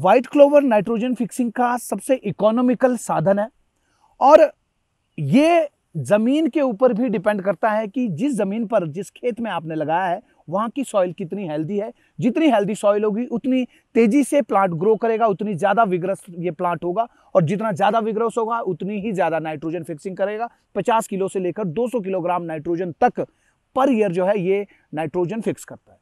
white clover nitrogen fixing का सबसे economical साधन है और ये ज़मीन के ऊपर भी डिपेंड करता है कि जिस ज़मीन पर जिस खेत में आपने लगाया है वहाँ की सॉइल कितनी हेल्दी है जितनी हेल्दी सॉइल होगी उतनी तेज़ी से प्लांट ग्रो करेगा उतनी ज़्यादा विग्रस ये प्लांट होगा और जितना ज़्यादा विग्रस होगा उतनी ही ज़्यादा नाइट्रोजन फिक्सिंग करेगा 50 किलो से लेकर 200 किलोग्राम नाइट्रोजन तक पर ईयर जो है ये नाइट्रोजन फिक्स करता है